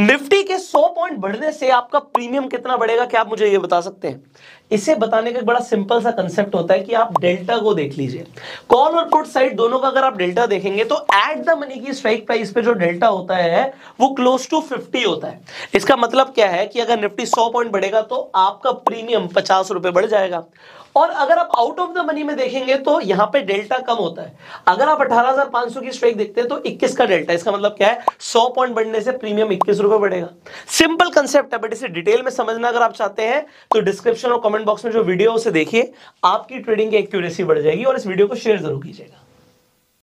Nifty के 100 point बढ़ने से आपका प्रीमियम कितना बढ़ेगा क्या आप मुझे ये बता सकते हैं इसे बताने का एक बड़ा सिंपल सा कंसेप्ट होता है कि आप डेल्टा को देख लीजिए कॉल और पुट साइड दोनों का अगर आप डेल्टा देखेंगे तो एट द मनी की स्ट्राइक प्राइस पे जो डेल्टा होता है वो क्लोज टू 50 होता है इसका मतलब क्या है कि अगर निफ्टी 100 पॉइंट बढ़ेगा तो आपका प्रीमियम पचास रुपए बढ़ जाएगा और अगर आप आउट ऑफ द मनी में देखेंगे तो यहां पे डेल्टा कम होता है अगर आप 18,500 की स्ट्राइक देखते हैं तो 21 का डेल्टा इसका मतलब क्या है सौ पॉइंट बढ़ने से प्रीमियम इक्कीस रुपए बढ़ेगा सिंपल कंसेप्ट है बट इसे डिटेल में समझना अगर आप चाहते हैं तो डिस्क्रिप्शन और कमेंट बॉक्स में जो वीडियो उसे देखिए आपकी ट्रेडिंग की एक्यूरेसी बढ़ जाएगी और इस वीडियो को शेयर जरूर कीजिएगा